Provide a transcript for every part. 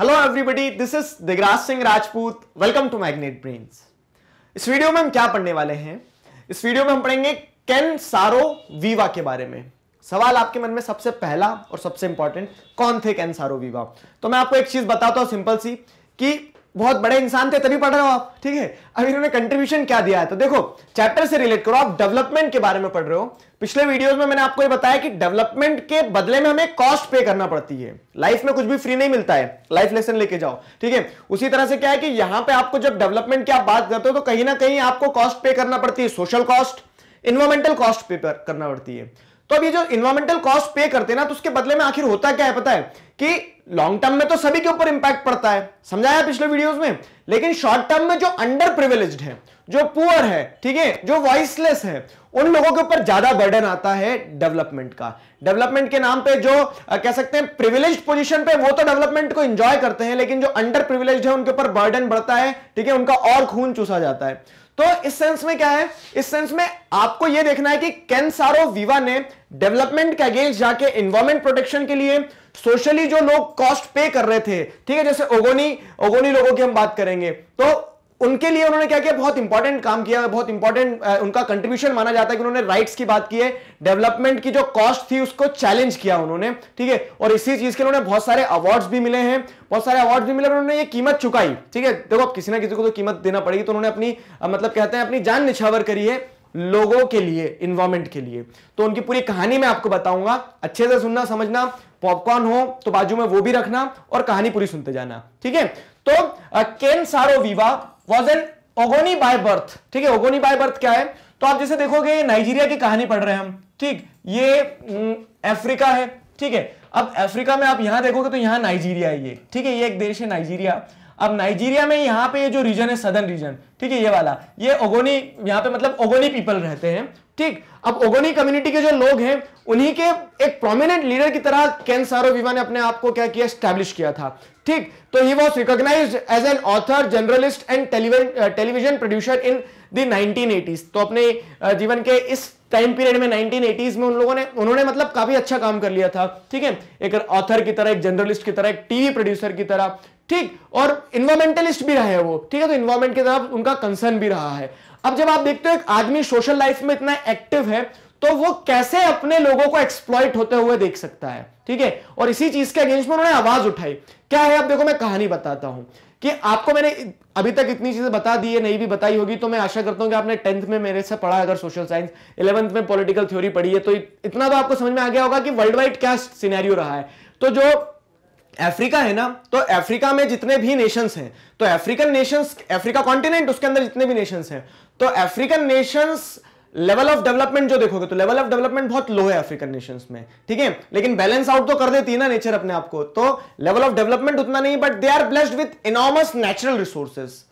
hello everybody this is Digraj Singh Rajput welcome to Magnet Brains इस video में हम क्या पढ़ने वाले हैं इस वीडियो में हम पढ़ेंगे कैन सारो वीवा के बारे में सवाल आपके मन में सबसे पहला और सबसे इंपॉर्टेंट कौन थे कैन सारो वीवा तो मैं आपको एक चीज बताता हूं सिंपल सी कि बहुत बड़े इंसान थे तभी पढ़ रहे हो आप ठीक है अब इन्होंने कंट्रीब्यूशन क्या दिया है तो देखो चैप्टर से रिलेट करो आप डेवलपमेंट के बारे में पढ़ रहे हो पिछले वीडियोस में मैंने आपको ये बताया कि डेवलपमेंट के बदले में हमें कॉस्ट पे करना पड़ती है लाइफ में कुछ भी फ्री नहीं मिलता है लाइफ लेसन लेके जाओ ठीक है उसी तरह से क्या है कि यहां पर आपको जब डेवलपमेंट की आप बात करते हो तो कहीं ना कहीं आपको कॉस्ट पे करना पड़ती है सोशल कॉस्ट इन्वायरमेंटल कॉस्ट पे करना पड़ती है तो अब ये जो इन्वायरमेंटल कॉस्ट पे करते हैं ना तो उसके बदले में आखिर होता क्या है पता है कि लॉन्ग टर्म में तो सभी के ऊपर इंपैक्ट पड़ता है समझाया पिछले वीडियोस में लेकिन शॉर्ट टर्म में जो अंडर प्रिविलेज है जो पुअर है ठीक है जो वॉइसलेस है उन लोगों के ऊपर ज्यादा बर्डन आता है डेवलपमेंट का डेवलपमेंट के नाम पे जो आ, कह सकते हैं प्रिविलेज पोजीशन पे वो तो डेवलपमेंट को एंजॉय करते हैं लेकिन जो अंडर प्रिविलेज है उनके ऊपर बर्डन बढ़ता है ठीक है उनका और खून चूसा जाता है तो इस सेंस में क्या है इस सेंस में आपको यह देखना है कि कैन सारो विवा ने डेवलपमेंट के अगेंस्ट जाके इन्वायरमेंट प्रोटेक्शन के लिए सोशली जो लोग कॉस्ट पे कर रहे थे ठीक है जैसे ओगोनी ओगोनी लोगों की हम बात करेंगे तो उनके लिए उन्होंने क्या किया बहुत इंपॉर्टेंट काम किया बहुत इंपॉर्टेंट उनका कंट्रीब्यूशन माना जाता है कि उन्होंने राइट्स की बात की है डेवलपमेंट की जो कॉस्ट थी उसको चैलेंज किया उन्होंने ठीक है और इसी चीज के उन्होंने बहुत सारे अवार्ड्स भी मिले हैं बहुत सारे अवार्ड्स भी मिले उन्होंने ये कीमत चुकाई ठीक है देखो अब किसी ना किसी को तो कीमत देना पड़ेगी तो उन्होंने अपनी मतलब कहते हैं अपनी जान निछावर करी है लोगों के लिए इन्वायरमेंट के लिए तो उनकी पूरी कहानी मैं आपको बताऊंगा अच्छे से सुनना समझना पॉपकॉर्न हो तो बाजू में वो भी रखना और कहानी पूरी सुनते जाना ठीक है तो Ken Saro Wiwa was an Ogoni by birth ठीक है ओगोनी बाय बर्थ क्या है तो आप जैसे देखोगे नाइजीरिया की कहानी पढ़ रहे हैं हम ठीक ये अफ्रीका हम्म, है ठीक है अब अफ्रीका में आप यहां देखोगे तो यहां नाइजीरिया है ये ठीक है ये एक देश है नाइजीरिया अब नाइजीरिया में यहाँ पे ये जो रीजन है सदर्न रीजन ठीक है ये वाला ये ओगोनी यहाँ पे मतलब ओगोनी पीपल रहते हैं ठीक अब ओगोनी कम्युनिटी के जो लोग हैं उन्हीं के एक प्रोमिनेंट लीडर की तरह केन सारो विवा ने अपने आप को क्या किया स्टैब्लिश किया था ठीक तो he was recognised as an author journalist and television producer in the 1980s तो अपने uh, जीवन के इस टाइम पीरियड में 1980s में उन लोगों ने उन्होंने मतलब काफी अच्छा काम कर लिया था ठीक है एक ऑथर की तरह एक जर्नलिस्ट की तरह एक टीवी प्रोड्यूसर की तरह ठीक और इन्वायरमेंटलिस्ट भी रहे वो ठीक है तो इन्वायरमेंट की तरफ उनका कंसर्न भी रहा है अब जब आप देखते हो एक आदमी सोशल लाइफ में इतना एक्टिव है तो वो कैसे अपने लोगों को एक्सप्लॉइट होते हुए देख सकता है ठीक है और इसी चीज के अगेंस्ट में उन्होंने आवाज उठाई क्या है अब देखो मैं कहानी बताता हूं कि आपको मैंने अभी तक इतनी चीजें बता दी है नहीं भी बताई होगी तो मैं आशा करता हूं कि आपने टेंथ में मेरे से पढ़ा अगर सोशल साइंस इलेवंथ में पॉलिटिकल थ्योरी पढ़ी है तो इतना तो आपको समझ में आ गया होगा कि वर्ल्ड वाइड क्या सिनेरियो रहा है तो जो अफ्रीका है ना तो अफ्रीका में जितने भी नेशंस हैं तो अफ्रीकन नेशंस अफ्रीका कॉन्टिनेंट उसके अंदर जितने भी नेशंस हैं तो African nations level of development जो देखोगे तो लेवल ऑफ डेवलपमेंट बहुत लो है अफ्रीकन नेशंस में ठीक है लेकिन बैलेंस आउट तो कर देती है ना नेचर अपने आप को तो लेवल ऑफ डेवलपमेंट उतना नहीं but they are blessed with enormous natural resources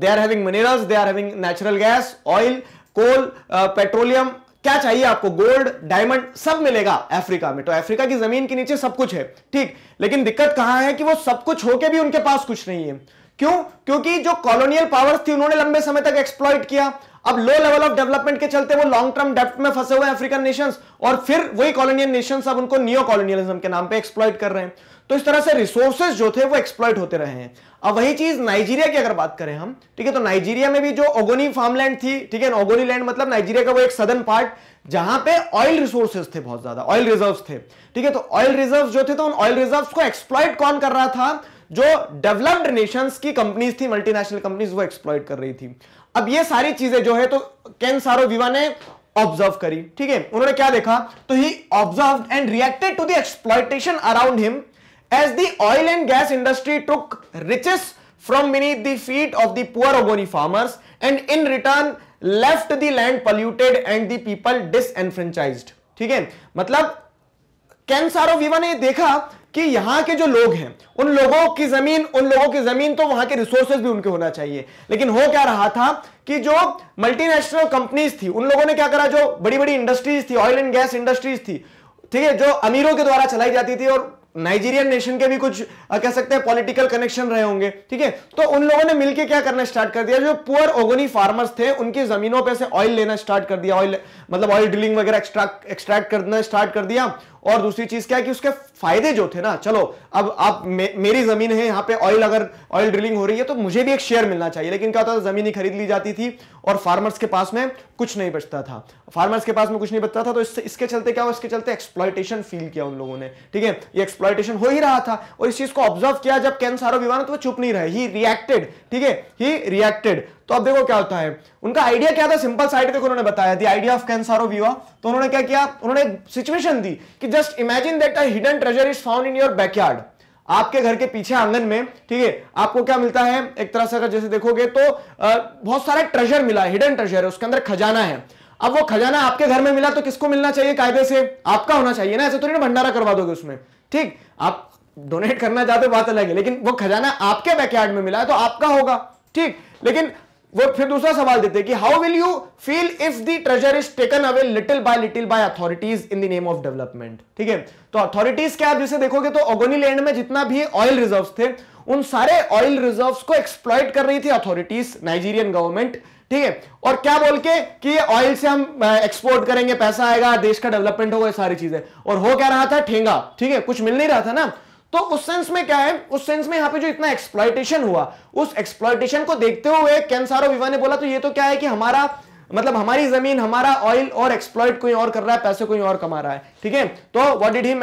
they are having minerals they are having natural gas oil coal petroleum क्या चाहिए आपको गोल्ड डायमंड सब मिलेगा अफ्रीका में तो अफ्रीका की जमीन के नीचे सब कुछ है ठीक लेकिन दिक्कत कहां है कि वो सब कुछ होके भी उनके पास कुछ नहीं है क्यों क्योंकि जो कॉलोनियल पावर्स थी उन्होंने लंबे समय तक एक्सप्लॉइट किया अब लो लेवल ऑफ डेवलपमेंट के चलते वो लॉन्ग टर्म डेप्ट में फंसे हुए अफ्रीकन नेशंस और फिर वही कॉलोनियल नेशंस अब उनको नियो कॉलोनियलिज्म के नाम पे एक्सप्लॉइट कर रहे हैं तो इस तरह से रिसोर्सेज जो थे वो एक्सप्लॉइट होते रहे हैं अब वही चीज नाइजीरिया की अगर बात करें हम ठीक है तो नाइजीरिया में भी जो ओगोनी फार्मलैंड थी ठीक है ओगोनी लैंड मतलब नाइजीरिया का वो एक सदन पार्ट जहां पे ऑयल रिसोर्सेज थे बहुत ज्यादा ऑयल रिजर्व थे ठीक है तो ऑयल रिजर्व जो थे तो उन ऑयल रिजर्व को एक्सप्लॉइट कौन कर रहा था जो डेवलप्ड नेशंस की कंपनीज थी मल्टीनेशनल कंपनीज वो एक्सप्लॉइट कर रही थी अब ये सारी चीजें जो है तो कैन सारो विवा ने ऑब्जर्व करी ठीक है उन्होंने क्या देखा तो he observe and reacted to the exploitation around him as the oil and gas industry took riches from मिनी the feet of the poor Ogoni farmers and in return left the land polluted and the people disenfranchised ठीक है मतलब कैंसारो विवा ने देखा कि यहां के जो लोग हैं उन लोगों की जमीन उन लोगों की जमीन तो वहां के रिसोर्सेज भी उनके होना चाहिए लेकिन हो क्या रहा था कि जो मल्टीनेशनल कंपनीज थी उन लोगों ने क्या करा जो बड़ी बड़ी इंडस्ट्रीज थी ऑयल एंड गैस इंडस्ट्रीज थी ठीक है जो अमीरों के द्वारा चलाई जाती थी और नाइजीरियन नेशन के भी कुछ आ, कह सकते हैं पॉलिटिकल कनेक्शन रहे होंगे ठीक है तो उन लोगों ने मिलकर क्या करना स्टार्ट कर दिया जो पुअर ओगोनी फार्मर्स थे उनकी जमीनों पे से ऑयल लेना स्टार्ट कर दिया ऑयल मतलब ऑयल ड्रिलिंग वगैरह एक्सट्रैक्ट एक्सट्रैक्ट करना स्टार्ट कर दिया और दूसरी चीज क्या है कि उसके फायदे जो थे ना चलो अब आप मे, मेरी जमीन है यहाँ पे ऑयल अगर ऑयल ड्रिलिंग हो रही है तो मुझे भी एक शेयर मिलना चाहिए लेकिन क्या होता था जमीन ही खरीद ली जाती थी और फार्मर्स के पास में कुछ नहीं बचता था फार्मर्स के पास में कुछ नहीं बचता था तो इस, इसके चलते क्या हुआ इसके चलते एक्सप्लाइटेशन फील किया उन लोगों ने ठीक है ये एक्सप्लाइटेशन हो ही रहा था और इस चीज को ऑब्जर्व किया जब कैन सारो विवान तो वो चुप नहीं रहे ही रिएक्टेड ठीक है ही रिएक्टेड तो अब देखो क्या होता है उनका आइडिया क्या था सिंपल साइड देखो उन्होंने बताया the idea of Ken Saro Wiwa तो उन्होंने क्या किया उन्होंने एक सिचुएशन दी कि just imagine that a hidden treasure is found in your backyard आपके घर के पीछे आंगन में ठीक है आपको क्या मिलता है एक तरह से अगर जैसे देखोगे तो आ, बहुत सारा ट्रेजर मिला है हिडन ट्रेजर है उसके अंदर खजाना है अब वो खजाना आपके घर में मिला तो किसको मिलना चाहिए कायदे से आपका होना चाहिए ना ऐसे तो नहीं भंडारा करवा दोगे उसमें ठीक आप डोनेट करना चाहते बात अलग है लेकिन वो खजाना आपके बैकयार्ड में मिला है तो आपका होगा ठीक लेकिन वो फिर दूसरा सवाल देते कि how will you feel if the treasure is taken away little by little by authorities in the name of development ठीक है तो अथॉरिटीज क्या आप जैसे देखोगे तो ओगोनी लैंड में जितना भी ऑयल रिजर्व थे उन सारे ऑयल रिजर्व को एक्सप्लॉयट कर रही थी अथॉरिटीज नाइजीरियन गवर्नमेंट ठीक है और क्या बोल के कि ये ऑयल से हम एक्सपोर्ट करेंगे पैसा आएगा देश का डेवलपमेंट होगा सारी चीजें और हो क्या रहा था ठेंगा ठीक है कुछ मिल नहीं रहा था ना तो उस सेंस में क्या है उस सेंस में यहां पे जो इतना एक्सप्लाइटेशन हुआ उस एक्सप्लाइटेशन को देखते हुए कैंसारो विवा ने बोला तो ये तो क्या है कि हमारा मतलब हमारी जमीन हमारा ऑयल और एक्सप्लॉइट कोई और कर रहा है पैसे कोई और कमा रहा है ठीक है तो what did he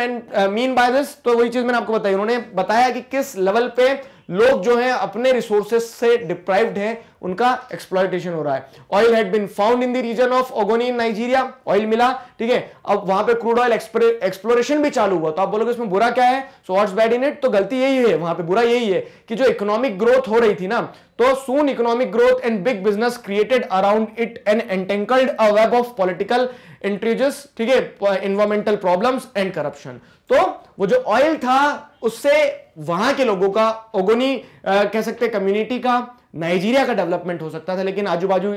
mean by this तो वही चीज मैंने आपको बताई उन्होंने बताया कि किस लेवल पे लोग जो है अपने रिसोर्सेस से डिप्राइव्ड हैं उनका एक्सप्लॉयटेशन हो रहा है oil had been found in the region of Ogoni in Nigeria oil मिला ठीक है अब वहां पे क्रूड ऑयल एक्सप्लोरेशन भी चालू हुआ तो आप बोलोगे इसमें बुरा क्या है so what's bad in it तो गलती यही है वहां पे बुरा यही है कि जो इकोनॉमिक ग्रोथ हो रही थी ना तो soon economic growth and big business created around it and entangled a web of political intrigues ठीक है इन्वायरमेंटल प्रॉब्लम्स एंड करप्शन तो वो जो ऑयल था उससे वहां के लोगों का ओगोनी कह सकते कम्युनिटी का नाइजीरिया का डेवलपमेंट हो सकता था लेकिन आजू बाजू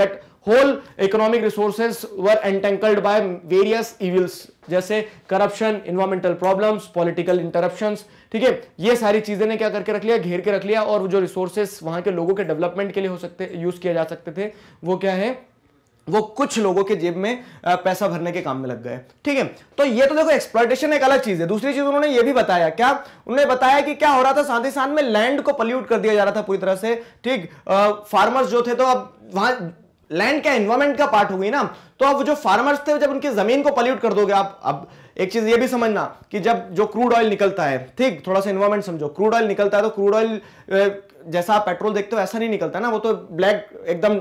that whole economic resources were entangled by various evils जैसे corruption environmental problems political interruption ठीक है ये सारी चीजें ने क्या करके रख लिया घेर के रख लिया और जो रिसोर्सेज वहां के लोगों के डेवलपमेंट के लिए हो सकते यूज किया जा सकते थे वो क्या है वो कुछ लोगों के जेब में पैसा भरने के काम में लग गए ठीक है तो ये तो देखो एक्सप्लॉर्टेशन एक अलग चीज है दूसरी चीज उन्होंने ये भी बताया क्या उन्होंने बताया कि क्या हो रहा था साथ ही साथ में लैंड को पल्यूट कर दिया जा रहा था पूरी तरह से ठीक फार्मर्स जो थे तो अब वहां लैंड का एनवायरमेंट का पार्ट हो गई ना तो अब जो फार्मर्स थे जब उनकी जमीन को पल्यूट कर दोगे आप अब एक चीज ये भी समझना कि जब जो क्रूड ऑयल निकलता है ठीक थोड़ा सा इन्वायरमेंट समझो क्रूड ऑयल निकलता है तो क्रूड ऑयल जैसा आप पेट्रोल देखते हो ऐसा नहीं निकलता ना वो तो ब्लैक एकदम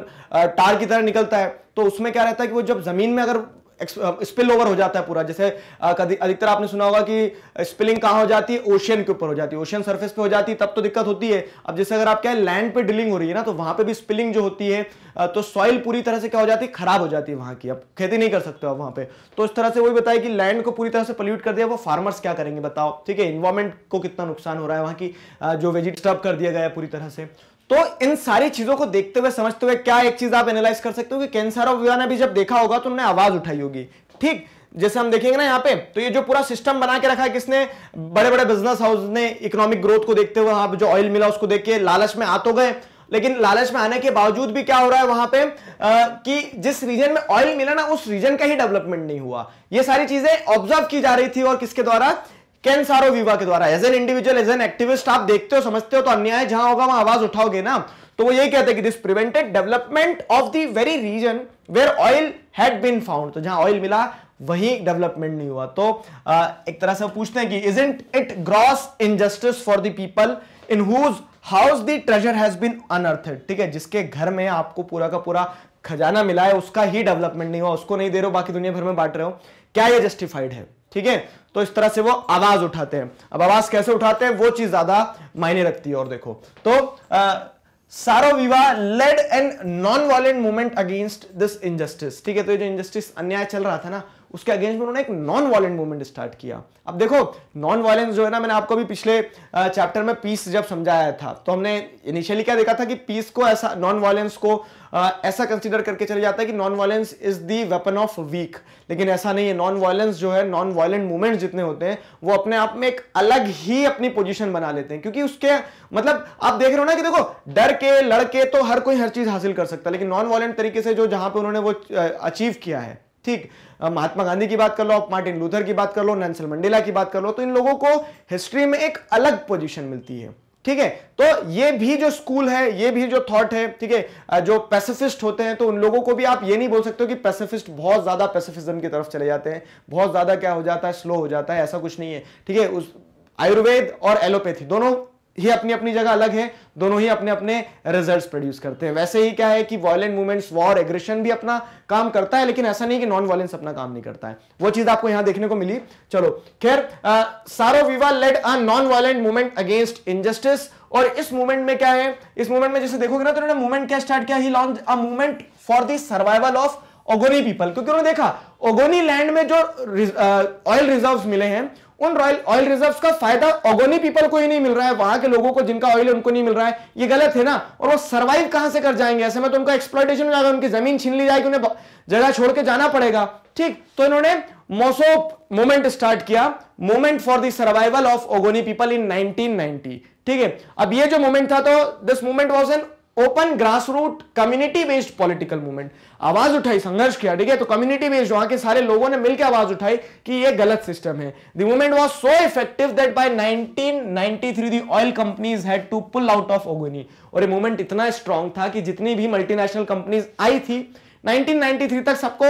टार की तरह निकलता है तो उसमें क्या रहता है कि वो जब जमीन में अगर स्पिल ओवर हो जाता है पूरा जैसे अधिकतर आपने सुना होगा कि स्पिलिंग कहाँ हो जाती है ओशियन के ऊपर हो जाती है ओशियन सरफेस पे हो जाती है तब तो दिक्कत होती है अब जैसे अगर आप क्या लैंड पे ड्रिलिंग हो रही है ना तो वहां पे भी स्पिलिंग जो होती है तो सॉइल पूरी तरह से क्या हो जाती है खराब हो जाती है वहां की अब खेती नहीं कर सकते आप वहां पे तो इस तरह से वही बताया कि लैंड को पूरी तरह से पोल्यूट कर दिया वो फार्मर्स क्या करेंगे बताओ ठीक है इन्वायरमेंट को कितना नुकसान हो रहा है वहां की जो वेजिट डिस्टर्ब कर दिया गया पूरी तरह से तो इन सारी चीजों को देखते हुए समझते हुए क्या एक चीज आप एनालाइज कर सकते हो कि कैंसर ऑफ विवा ने भी जब देखा होगा तो उन्होंने आवाज उठाई होगी ठीक जैसे हम देखेंगे ना यहाँ पे तो ये जो पूरा सिस्टम बना के रखा है किसने बड़े बड़े बिजनेस हाउस ने इकोनॉमिक ग्रोथ को देखते हुए वहां जो ऑयल मिला उसको देख के लालच में आ तो गए लेकिन लालच में आने के बावजूद भी क्या हो रहा है वहां पे आ, कि जिस रीजन में ऑयल मिला ना उस रीजन का ही डेवलपमेंट नहीं हुआ ये सारी चीजें ऑब्जर्व की जा रही थी और किसके द्वारा कैन सारो विवा के द्वारा as an individual as an activist आप देखते हो समझते हो तो अन्याय जहां होगा वहां आवाज उठाओगे ना तो वो यही कहते हैं कि this prevented development of the very region where oil had been found तो जहां ऑयल मिला वही डेवलपमेंट नहीं हुआ तो आ, एक तरह से पूछते हैं कि isn't it gross injustice for the people in whose house the treasure has been unearthed ठीक है जिसके घर में आपको पूरा का पूरा खजाना मिला है उसका ही डेवलपमेंट नहीं हुआ उसको नहीं दे रहे हो बाकी दुनिया भर में बांट रहे हो क्या ये जस्टिफाइड है ठीक है तो इस तरह से वो आवाज उठाते हैं अब आवाज कैसे उठाते हैं वो चीज ज्यादा मायने रखती है और देखो तो Saro Wiwa led and non violent movement against this injustice ठीक है तो ये जो इनजस्टिस अन्याय चल रहा था ना उसके अगेंस्ट में उन्होंने एक नॉन वायलेंट मूवमेंट स्टार्ट किया अब देखो नॉन वायलेंस जो है ना मैंने आपको भी पिछले चैप्टर में पीस जब समझाया था तो हमने इनिशियली क्या देखा था कि पीस को ऐसा नॉन वायलेंस को ऐसा कंसिडर करके चले जाता है कि non violence is the weapon of weak लेकिन ऐसा नहीं है नॉन वायलेंस जो है नॉन वायलेंट मूवमेंट जितने होते हैं वो अपने आप में एक अलग ही अपनी पोजिशन बना लेते हैं क्योंकि उसके मतलब आप देख रहे हो ना कि देखो डर के लड़के तो हर कोई हर चीज हासिल कर सकता है लेकिन नॉन वायलेंट तरीके से जो जहां पर उन्होंने वो अचीव किया है ठीक महात्मा गांधी की बात कर लो आप मार्टिन लूथर की बात कर लो नैनसल मंडेला की बात कर लो तो इन लोगों को हिस्ट्री में एक अलग पोजिशन मिलती है ठीक है तो ये भी जो स्कूल है ये भी जो थॉट है ठीक है जो पैसिफिस्ट होते हैं तो उन लोगों को भी आप ये नहीं बोल सकते हो कि पैसिफिस्ट बहुत ज्यादा पैसिफिज्म की तरफ चले जाते हैं बहुत ज्यादा क्या हो जाता है स्लो हो जाता है ऐसा कुछ नहीं है ठीक है उस आयुर्वेद और एलोपैथी दोनों ही अपनी अपनी जगह अलग है दोनों ही अपने अपने रिजल्ट्स प्रोड्यूस करते हैं वैसे ही क्या है कि वायलेंट मूवमेंट्स वॉर एग्रेशन भी अपना काम करता है लेकिन ऐसा नहीं कि नॉन वायलेंस अपना काम नहीं करता है वो चीज आपको यहां देखने को मिली चलो खैर Saro Wiwa led a non violent movement against injustice और इस मूवमेंट में क्या है इस मूवमेंट में जैसे देखोगे ना तो उन्होंने मूवमेंट क्या स्टार्ट किया he launch a movement for the survival of Ogoni people क्योंकि उन्होंने देखा ओगोनी लैंड में जो ऑयल रिजर्व मिले हैं उन रॉयल ऑयल रिजर्व्स का फायदा ओगोनी पीपल को ही नहीं मिल रहा है वहां के लोगों को जिनका ऑयल उनको नहीं मिल रहा है ये गलत है ना और वो सर्वाइव कहां से कर जाएंगे ऐसे में तो उनका एक्सप्लोटेशन हो जाएगा उनकी जमीन छीन ली जाएगी उन्हें जगह छोड़ के जाना पड़ेगा ठीक तो इन्होंने मोसो मूवमेंट स्टार्ट किया movement for the survival of Ogoni people in nineteen ठीक है अब ये जो मूवमेंट था तो this movement was an open grass root community based political movement आवाज उठाई संघर्ष किया ठीक है तो कम्युनिटी बेस्ड वहां के सारे लोगों ने मिलकर आवाज उठाई कि ये गलत सिस्टम है the movement was so effective that by 1993 the oil companies had to pull out of Ogoni और ये मूवमेंट इतना स्ट्रांग था कि जितनी भी मल्टीनेशनल कंपनीज आई थी 1993 तक सबको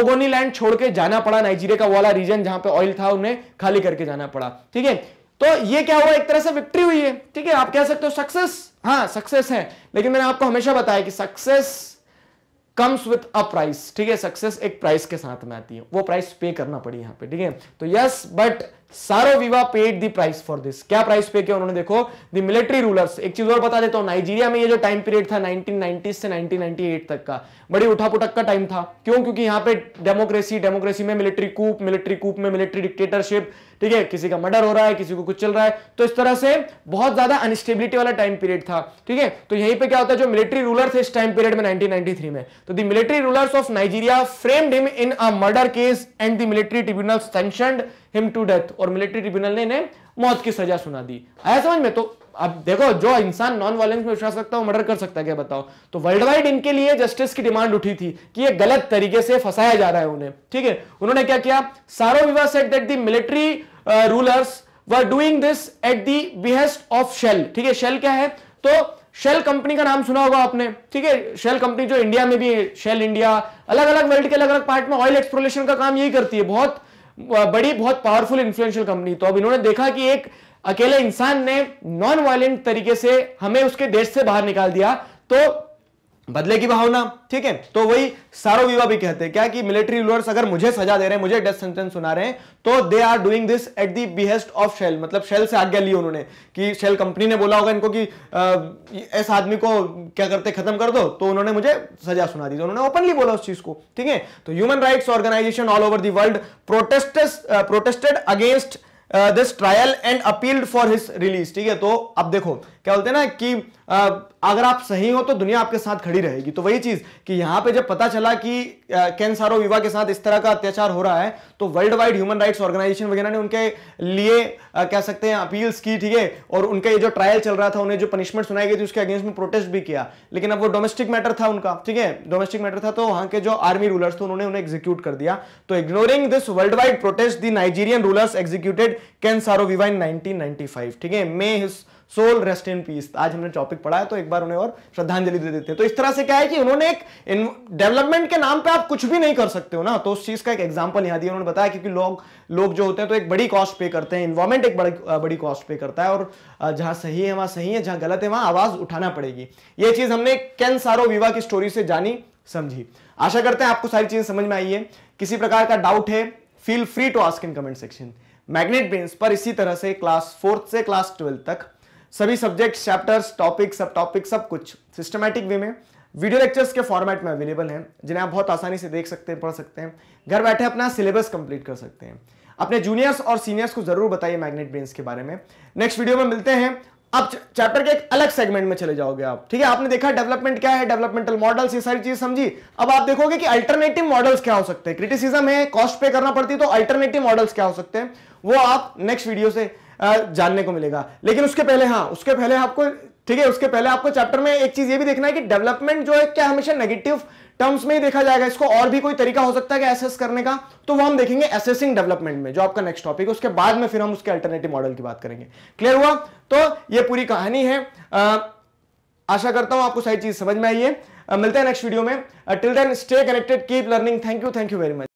ओगोनी लैंड छोड़ के जाना पड़ा नाइजीरिया का वाला रीजन जहां पे ऑयल था उन्हें खाली करके जाना पड़ा ठीक है तो ये क्या हुआ एक तरह से विक्ट्री हुई है ठीक है आप कह सकते हो सक्सेस हाँ सक्सेस है लेकिन मैंने आपको हमेशा बताया कि success comes with a price ठीक है सक्सेस एक प्राइस के साथ में आती है वो प्राइस पे करना पड़ी यहां पे ठीक है तो yes but Saro Wiwa paid the price for this क्या प्राइस पे किया उन्होंने देखो दी मिलिट्री रूलर्स एक चीज और बता देता हूं नाइजीरिया में ये जो टाइम पीरियड था 1990 से 1998 तक का बड़ी उठापुटक का टाइम था क्यों क्योंकि यहां पे डेमोक्रेसी डेमोक्रेसी में मिलिट्री कूप मिलिट्री कूप में मिलिट्री डिक्टेटरशिप ठीक है किसी का मर्डर हो रहा है किसी को कुछ चल रहा है तो इस तरह से बहुत ज्यादा अनस्टेबिलिटी वाला टाइम पीरियड था ठीक है तो यहीं पे क्या होता है जो मिलिट्री रूलर थे इस टाइम पीरियड में 1993 में तो the military rulers of Nigeria framed him in a murder case and the military tribunal sentenced him to death और मिलिट्री ट्रिब्यूनल ने इन्हें मौत की सजा सुना दी आया समझ में तो अब देखो जो इंसान नॉन वायलेंस में विश्वास रखता है वो मर्डर कर सकता है क्या बताओ तो वर्ल्ड वाइड इनके लिए जस्टिस की डिमांड उठी थी कि ये गलत तरीके से फंसाया जा रहा है उन्हें ठीक है उन्होंने क्या किया Saro Wiwa said that the military rulers were doing this at the behest of Shell ठीक है शेल क्या है तो शेल कंपनी का नाम सुना होगा आपने ठीक है शेल कंपनी जो इंडिया में भी है शेल इंडिया अलग अलग वर्ल्ड के अलग अलग पार्ट में ऑयल एक्सप्लोरेशन का काम यही करती है बहुत बड़ी बहुत पावरफुल इंफ्लुएंशियल कंपनी तो अब इन्होंने देखा कि एक अकेले इंसान ने नॉन वायलेंट तरीके से हमें उसके देश से बाहर निकाल दिया तो बदले की भावना ठीक है तो वही सारो विवा भी कहते हैं क्या कि मिलिट्री रूलर्स अगर मुझे सजा दे रहे हैं मुझे डेथ सेंटेंस सुना रहे हैं तो they are doing this at the behest of Shell मतलब शेल से आज्ञा ली उन्होंने कि शेल कंपनी ने बोला होगा इनको कि इस आदमी को क्या करते खत्म कर दो तो उन्होंने मुझे सजा सुना दी तो उन्होंने ओपनली बोला उस चीज को ठीक है तो human rights organization all over the world protested against this trial and appealed for his release ठीक है तो अब देखो क्या बोलते हैं ना कि आ, uh, अगर आप सही हो तो दुनिया आपके साथ खड़ी रहेगी तो वही चीज कि यहां पे जब पता चला कि कैन uh, सारो के साथ इस तरह का अत्याचार हो रहा है तो world wide human rights organization वगैरह ने उनके लिए uh, कह सकते हैं अपील्स की ठीक है और उनका ये जो ट्रायल चल रहा था उन्हें जो पनिशमेंट सुनाई गई थी उसके अगेंस्ट में प्रोटेस्ट भी किया लेकिन अब वो डोमेस्टिक मैटर था उनका ठीक है डोमेस्टिक मैटर था तो वहां के जो आर्मी रूलर्स थे उन्होंने उन्हें एग्जीक्यूट कर दिया तो ignoring this world wide protest the Nigerian rulers executed Ken Saro Wiwa in 1995 ठीक है may his soul rest in peace आज हमने टॉपिक पढ़ा है तो एक बार उन्हें और श्रद्धांजलि दे देते हैं तो इस तरह से क्या है कि उन्होंने एक डेवलपमेंट के नाम पे आप कुछ भी नहीं कर सकते हो ना तो उस चीज का एक एग्जांपल यहाँ दिया उन्होंने बताया क्योंकि लोग लोग जो होते हैं तो एक बड़ी कॉस्ट पे करते हैं इन्वायरमेंट एक बड़ी बड़ी कॉस्ट पे करता है और जहां सही है वहां सही है जहां गलत है वहां आवाज उठाना पड़ेगी ये चीज हमने कैन सारो विवाह की स्टोरी से जानी समझी आशा करते हैं आपको सारी चीजें समझ में आई है किसी प्रकार का डाउट है feel free to ask in comment section magnet brains पर इसी तरह से क्लास फोर्थ से क्लास ट्वेल्थ तक सभी सब्जेक्ट चैप्टर्स टॉपिक सब टॉपिक सब कुछ सिस्टमैटिक वे में वीडियो लेक्चर्स के फॉर्मेट में अवेलेबल हैं जिन्हें आप बहुत आसानी से देख सकते हैं पढ़ सकते हैं घर बैठे अपना सिलेबस कंप्लीट कर सकते हैं अपने जूनियर्स और सीनियर्स को जरूर बताइए मैग्नेट ब्रेन्स के बारे में नेक्स्ट वीडियो में मिलते हैं अब चैप्टर के एक अलग सेगमेंट में चले जाओगे आप ठीक है आपने देखा डेवलपमेंट क्या है डेवलपमेंटल मॉडल्स ये सारी चीज समझी अब आप देखोगे कि अल्टरनेटिव मॉडल्स क्या हो सकते हैं क्रिटिसिज्म है कॉस्ट पे करना पड़ती है तो अल्टरनेटिव मॉडल्स क्या हो सकते हैं वो आप नेक्स्ट वीडियो से जानने को मिलेगा लेकिन उसके पहले हाँ उसके पहले आपको ठीक है उसके पहले आपको चैप्टर में एक चीज ये भी देखना है कि डेवलपमेंट जो है क्या हमेशा नेगेटिव टर्म्स में ही देखा जाएगा इसको और भी कोई तरीका हो सकता है कि एसेस करने का तो वो हम देखेंगे एसेसिंग डेवलपमेंट में जो आपका नेक्स्ट टॉपिक है उसके बाद में फिर हम उसके अल्टरनेटिव मॉडल की बात करेंगे क्लियर हुआ तो ये पूरी कहानी है आ, आशा करता हूं आपको सारी चीज समझ में आई है मिलते हैं नेक्स्ट वीडियो में till then stay connected keep learning thank you thank you very much